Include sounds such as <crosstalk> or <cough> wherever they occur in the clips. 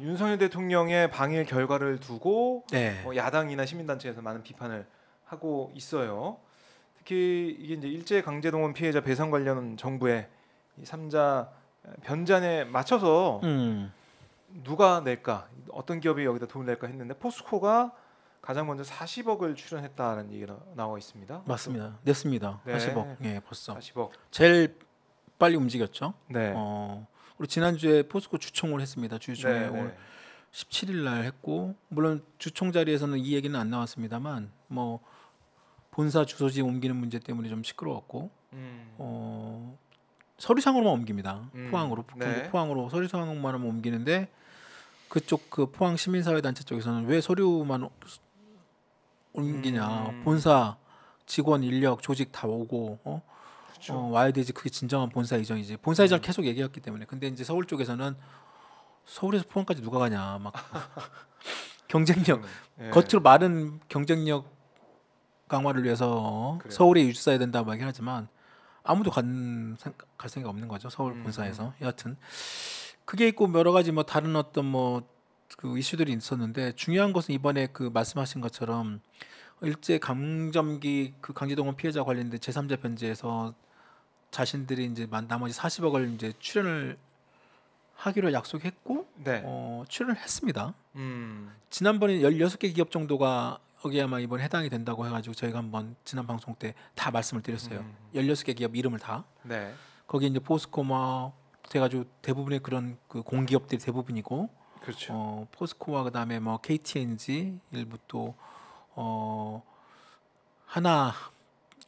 윤석열 대통령의 방일 결과를 두고 네. 어, 야당이나 시민단체에서 많은 비판을 하고 있어요. 특히 이게 이제 일제 강제동원 피해자 배상 관련 정부의 이 3자 변잔에 맞춰서 음. 누가 낼까 어떤 기업이 여기다 돈을 낼까 했는데 포스코가 가장 먼저 40억을 출연했다는 얘기가 나와 있습니다. 맞습니다. 냈습니다. 네. 40억. 예, 벌써. 40억. 제일 빨리 움직였죠. 네. 어, 우리 지난주에 포스코 주총을 했습니다. 주주에회 네, 네. 오늘 17일 날 했고 물론 주총 자리에서는 이 얘기는 안 나왔습니다만 뭐 본사 주소지 옮기는 문제 때문에 좀 시끄러웠고 음. 어, 서류상으로만 옮깁니다. 음. 포항으로 네. 포항으로 서류상으로만 옮기는데 그쪽 그 포항 시민사회단체 쪽에서는 왜 서류만 옮기냐 음. 본사 직원 인력 조직 다 오고 어? 그렇죠. 어, 와야 되지 그게 진정한 본사 이전이지. 본사 이전 음. 계속 얘기했기 때문에. 근데 이제 서울 쪽에서는 서울에서 포항까지 누가 가냐 막 <laughs> 경쟁력 네. 겉으로 말은 경쟁력 강화를 위해서 그래요. 서울에 유지사야 된다 고 얘기하지만 아무도 간, 갈 생각 이 없는 거죠 서울 음. 본사에서 여하튼 그게 있고 여러 가지 뭐 다른 어떤 뭐 그 이슈들이 있었는데 중요한 것은 이번에 그 말씀하신 것처럼 일제 강점기 그 강제동원 피해자 관련된 제3자 편지에서 자신들이 이제 나머지 40억을 이제 출연을 하기로 약속했고 네. 어, 출연을 했습니다. 음. 지난번에 16개 기업 정도가 여기에 아마 이번 해당이 된다고 해가지고 저희가 한번 지난 방송 때 다 말씀을 드렸어요. 음. 16개 기업 이름을 다. 네. 거기 이제 포스코마 돼가지고 대부분의 그런 그 공기업들이 대부분이고. 그렇죠. 어, 포스코와 그다음에 뭐 KTNG 일부 또 어, 하나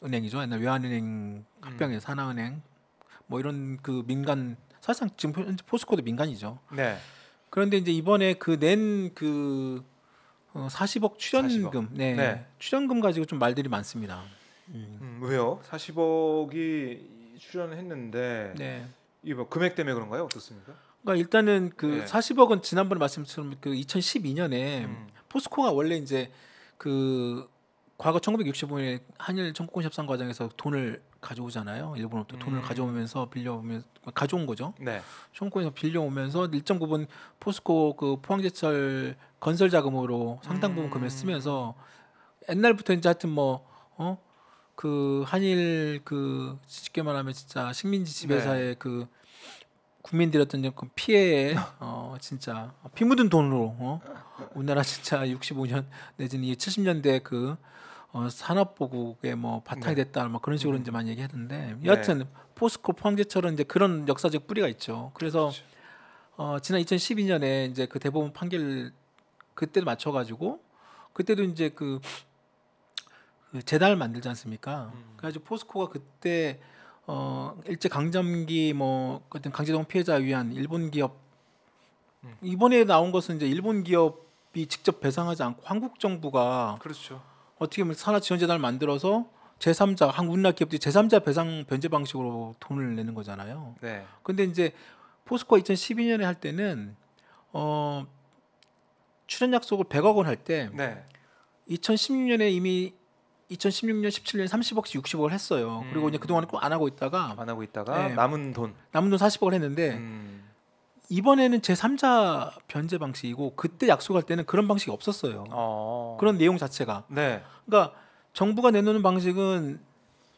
은행이죠. 옛날 외환은행 합병해서 음. 하은행뭐 이런 그 민간 사실상 지금 현재 포스코도 민간이죠. 네. 그런데 이제 이번에 그 낸그 그, 40억 어, 출연금, 40억. 네. 네. 출연금 가지고 좀 말들이 많습니다. 음. 음, 왜요? 40억이 출연을 했는데 네. 이뭐 금액 때문에 그런가요? 어떻습니까? 그러니까 일단은 그 네. 40억은 지난번에 말씀처럼 그 2012년에 음. 포스코가 원래 이제 그 과거 1965년에 한일 청구권 협상 과정에서 돈을 가져오잖아요. 일본으로부터 음. 돈을 가져오면서 빌려오면 서 가져온 거죠. 네. 청구권에서 빌려오면서 1.9분 포스코 그 포항제철 건설 자금으로 상당 부분 금액 음. 쓰면서 옛날부터 이제 하여튼 뭐어그 한일 그 쉽게 말하면 진짜 식민지 지배사의 네. 그 국민들이 어떤 그 피해에 어 진짜 피 묻은 돈으로 어 우리나라 진짜 65년 내지는 70년대 그 어, 산업보국의 뭐 바탕이 네. 됐다 뭐 그런 식으로 음. 이제 많이 얘기했는데 네. 여하튼 네. 포스코 황제철은 이제 그런 역사적 뿌리가 있죠. 그래서 그렇죠. 어, 지난 2012년에 이제 그 대법원 판결 그때를 맞춰가지고 그때도 이제 그, 그 재단을 만들지 않습니까? 음. 그래가지고 포스코가 그때 어 일제 강점기 뭐 어떤 강제동 피해자 위한 일본 기업 음. 이번에 나온 것은 이제 일본 기업이 직접 배상하지 않고 한국 정부가 그렇죠. 어떻게 보면 산하 지원재단을 만들어서 제3자 한국 우리 기업들이 제3자 배상 변제 방식으로 돈을 내는 거잖아요. 네. 근데 이제 포스코 2012년에 할 때는 어 출연 약속을 100억 원 할때 네. 2016년에 이미 2016년 17년 30억씩 60억을 했어요. 음. 그리고 이제 음. 그동안은 꼭 안 하고 있다가 안 하고 있다가 네. 남은 돈 남은 돈 40억을 했는데 음. 이번에는 제3자 변제 방식이고 그때 약속할 때는 그런 방식이 없었어요. 어... 그런 내용 자체가. 네. 그러니까 정부가 내놓는 방식은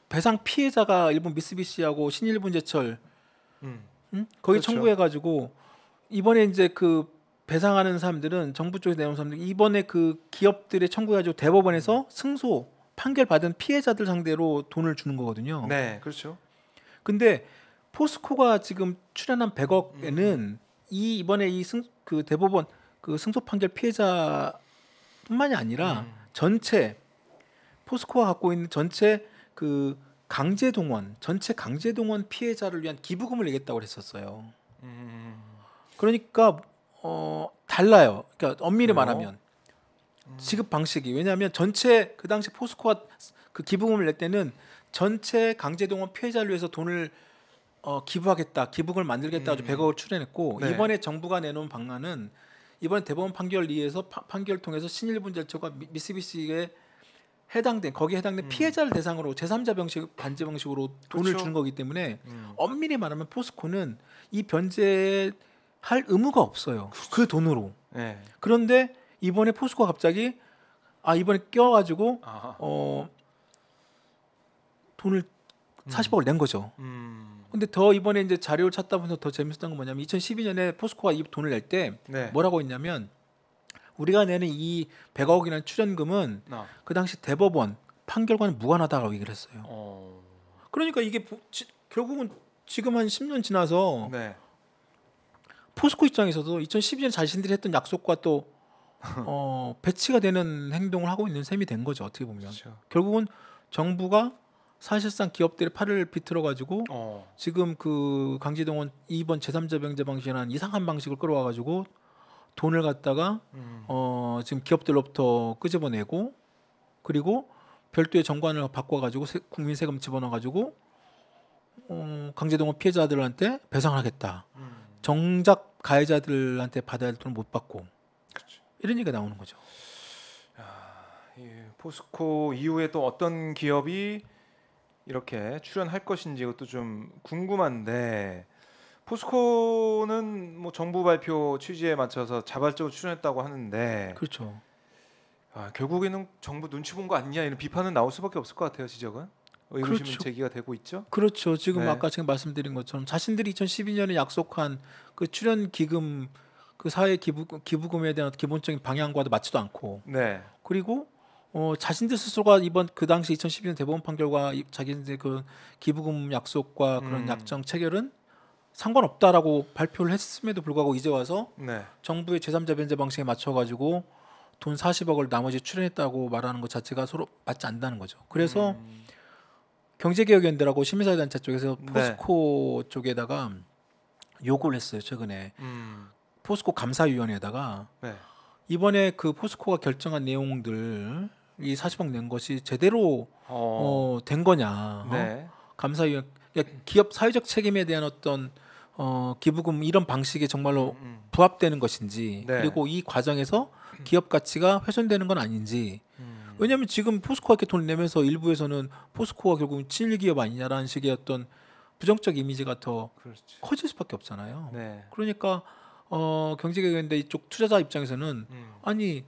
배상 피해자가 일본 미쓰비시하고 신일본제철 음. 음? 거기 그렇죠. 청구해 가지고 이번에 이제 그 배상하는 사람들은 정부 쪽에 내놓은 사람들 이번에 그 기업들의 청구해 가지고 대법원에서 음. 승소 판결 받은 피해자들 상대로 돈을 주는 거거든요. 네, 그렇죠. 근데 포스코가 지금 출연한 100억에는 음, 음. 이 이번에 이 승 그 대법원 그 승소 판결 피해자뿐만이 아니라 음. 전체 포스코가 갖고 있는 전체 그 강제 동원 전체 강제 동원 피해자를 위한 기부금을 내겠다고 했었어요. 그러니까 어 달라요. 그러니까 엄밀히 말하면 지급 방식이 왜냐하면 전체 그 당시 포스코가 그 기부금을 낼 때는 전체 강제 동원 피해자를 위해서 돈을 어, 기부하겠다, 기부금을 만들겠다 아주 100억을 음. 출연했고 네. 이번에 정부가 내놓은 방안은 이번 대법원 판결 리에서 판결 통해서 신일분제처가 미쓰비시에 해당된 거기에 해당된 음. 피해자를 대상으로 제3자 방식 반제 방식으로 돈을 그렇죠. 주는 거기 때문에 음. 엄밀히 말하면 포스코는 이 변제할 의무가 없어요. 그렇그 돈으로. 네. 그런데 이번에 포스코가 갑자기 아 이번에 껴가지고 아하. 어 돈을 40억을 음. 낸 거죠. 음. 근데 더 이번에 이제 자료를 찾다 보면더 재밌었던 건 뭐냐면 2012년에 포스코가 이 돈을 낼때 네. 뭐라고 했냐면 우리가 내는 이 100억이라는 출연금은 아. 그 당시 대법원 판결과는 무관하다고 얘기를 했어요. 어... 그러니까 이게 보, 지, 결국은 지금 한 10년 지나서 네. 포스코 입장에서도 2012년 자신들이 했던 약속과 또 <laughs> 어, 배치가 되는 행동을 하고 있는 셈이 된 거죠 어떻게 보면 그렇죠. 결국은 정부가 사실상 기업들의 팔을 비틀어 가지고 어. 지금 그 강제동원 2번 제3자 병자 방식이라는 이상한 방식을 끌어와 가지고 돈을 갖다가 음. 어 지금 기업들로부터 끄집어내고 그리고 별도의 정관을 바꿔 가지고 국민 세금 집어넣어 가지고 어 강제동원 피해자들한테 배상하겠다. 을 음. 정작 가해자들한테 받아야 할 돈을 못 받고. 그치. 이런 얘기가 나오는 거죠. 야, 예, 포스코 이후에 또 어떤 기업이 이렇게 출연할 것인지 이것도 좀 궁금한데 포스코는 뭐 정부 발표 취지에 맞춰서 자발적으로 출연했다고 하는데 그렇죠. 아, 결국에는 정부 눈치 본 거 아니냐 이런 비판은 나올 수밖에 없을 것 같아요 지적은 의구심이 그렇죠. 제기가 되고 있죠. 그렇죠. 지금 네. 아까 제가 말씀드린 것처럼 자신들이 2012년에 약속한 그 출연 기금 그 사회 기부 기부금에 대한 기본적인 방향과도 맞지도 않고. 네. 그리고 어, 자신들 스스로가 이번 그 당시 2012년 대법원 판결과 자기들 그 기부금 약속과 그런 음. 약정 체결은 상관없다라고 발표를 했음에도 불구하고 이제 와서 네. 정부의 제3자 변제 방식에 맞춰 가지고 돈 40억을 나머지 출연했다고 말하는 것 자체가 서로 맞지 않는다는 거죠. 그래서 음. 경제개혁연대라고 시민사회단체 쪽에서 네. 포스코 네. 쪽에다가 요구를 했어요 최근에 음. 포스코 감사위원회에다가 네. 이번에 그 포스코가 결정한 내용들 이 40억 낸 것이 제대로 어. 어된 거냐. 네. 어? 감사위원 그러니까 기업 사회적 책임에 대한 어떤 어, 기부금 이런 방식이 정말로 음, 음. 부합되는 것인지 네. 그리고 이 과정에서 기업 가치가 훼손되는 건 아닌지 음. 왜냐하면 지금 포스코가 이렇게 돈 내면서 일부에서는 포스코가 결국 친일기업 아니냐라는 식의 어떤 부정적 이미지가 더 그렇지. 커질 수밖에 없잖아요. 네. 그러니까 어, 경제계인데 이쪽 투자자 입장에서는 음. 아니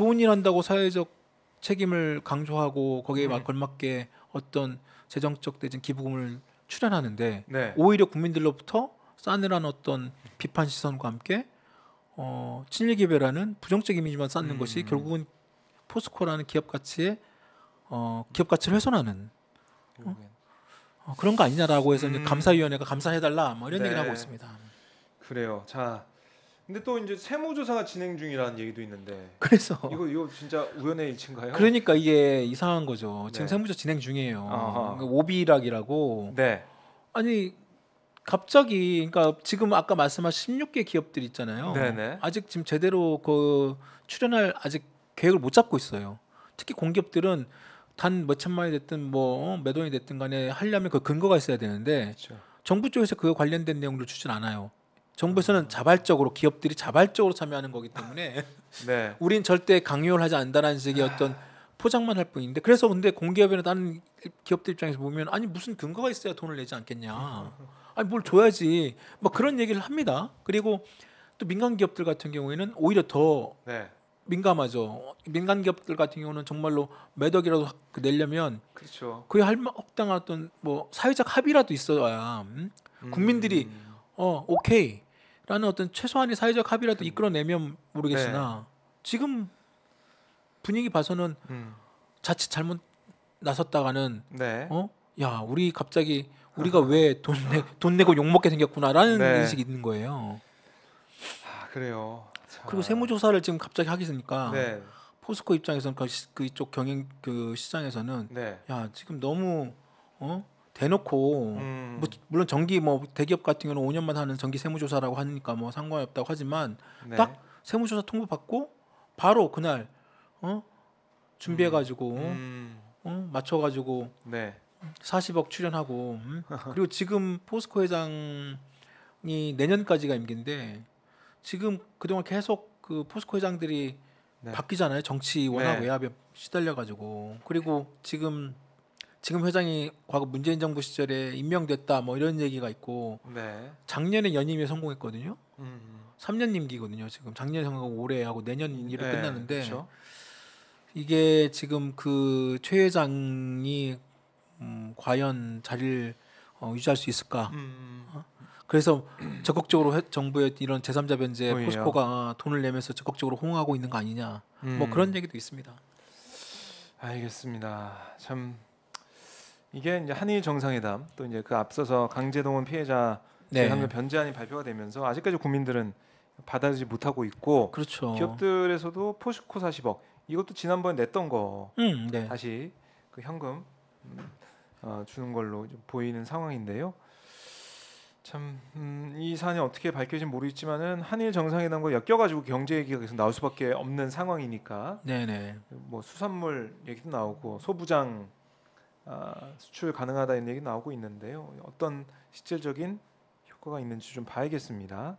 좋은 일 한다고 사회적 책임을 강조하고 거기에 음. 걸맞게 어떤 재정적 대진 기부금을 출연하는데 네. 오히려 국민들로부터 싸늘한 어떤 비판 시선과 함께 어, 친일 기배라는 부정적 이미지만 쌓는 음. 것이 결국은 포스코라는 기업 가치에 어, 기업 가치를 훼손하는 어? 어, 그런 거 아니냐라고 해서 음. 이제 감사위원회가 감사해달라 뭐 이런 네. 얘기를 하고 있습니다. 그래요. 자 근데 또 이제 세무조사가 진행 중이라는 얘기도 있는데. 그래서 이거 이거 진짜 우연의 일치인가요? 그러니까 이게 이상한 거죠. 네. 지금 세무조사 진행 중이에요. 그러니까 오비락이라고. 네. 아니 갑자기 그러니까 지금 아까 말씀하신 16개 기업들 있잖아요. 네네. 네. 아직 지금 제대로 그 출연할 아직 계획을 못 잡고 있어요. 특히 공기업들은 단 몇 천만이 됐든 뭐몇 어, 원이 됐든 간에 하려면 그 근거가 있어야 되는데 그렇죠. 정부 쪽에서 그 관련된 내용을 주진 않아요. 정부에서는 자발적으로 기업들이 자발적으로 참여하는 거기 때문에 <laughs> 네. 우린 절대 강요를 하지 않는다는 식의 어떤 포장만 할 뿐인데 그래서 근데 공기업이나 다른 기업들 입장에서 보면 아니 무슨 근거가 있어야 돈을 내지 않겠냐 아니 뭘 줘야지 뭐 그런 얘기를 합니다 그리고 또 민간 기업들 같은 경우에는 오히려 더 네. 민감하죠 민간 기업들 같은 경우는 정말로 매덕이라도 그 내려면 그렇죠. 그에 할 합당한 어떤 뭐 사회적 합의라도 있어야 음? 국민들이 음. 어 오케이 라는 어떤 최소한의 사회적 합의라도 이끌어내면 모르겠으나 네. 지금 분위기 봐서는 음. 자칫 잘못 나섰다가는 네. 어야 우리 갑자기 우리가 왜 돈내고욕 먹게 생겼구나라는 네. 인식이 있는 거예요. 아 그래요. 참. 그리고 세무조사를 지금 갑자기 하게 되니까 네. 포스코 입장에서는 그, 그 이쪽 경영 그 시장에서는 네. 야 지금 너무 어 대놓고 음. 뭐, 물론 전기 뭐 대기업 같은 경우는 5년만 하는 전기 세무조사라고 하니까 뭐 상관없다고 이 하지만 네. 딱 세무조사 통보 받고 바로 그날 어 준비해 가지고 음. 음. 어 맞춰 가지고 네. 40억 출연하고 음? 그리고 지금 포스코 회장이 내년까지가 임기인데 지금 그동안 계속 그 포스코 회장들이 네. 바뀌잖아요 정치원하고 네. 외압에 시달려 가지고 그리고 지금 지금 회장이 과거 문재인 정부 시절에 임명됐다 뭐 이런 얘기가 있고 네. 작년에 연임에 성공했거든요. 음. 3년 임기거든요. 지금 작년 성공하고 올해 하고 내년 임기로 네, 끝나는데 그렇 이게 지금 그 최 회장이 음, 과연 자리를 어, 유지할 수 있을까? 음. 음. 어? 그래서 적극적으로 회, 정부의 이런 제3자 변제 오히려. 포스코가 돈을 내면서 적극적으로 호응하고 있는 거 아니냐? 뭐 음. 뭐 그런 얘기도 있습니다. 알겠습니다. 참 이게 이제 한일 정상회담 또 이제 그 앞서서 강제동원 피해자 네. 재산금 변제안이 발표가 되면서 아직까지 국민들은 받아들이지 못하고 있고 그렇죠. 기업들에서도 포스코 40억 이것도 지난번에 냈던 거 음, 네. 다시 그 현금 음, 어, 주는 걸로 보이는 상황인데요. 참이 음, 사안이 어떻게 밝혀진 모르겠지만은 한일 정상회담과 엮여가지고 경제 얘기가 계속 나올 수밖에 없는 상황이니까. 네네. 네. 뭐 수산물 얘기도 나오고 소부장 아, 수출 가능하다 는 얘기 나오고 있는데요. 어떤 실질적인 효과가 있는지 좀 봐야겠습니다.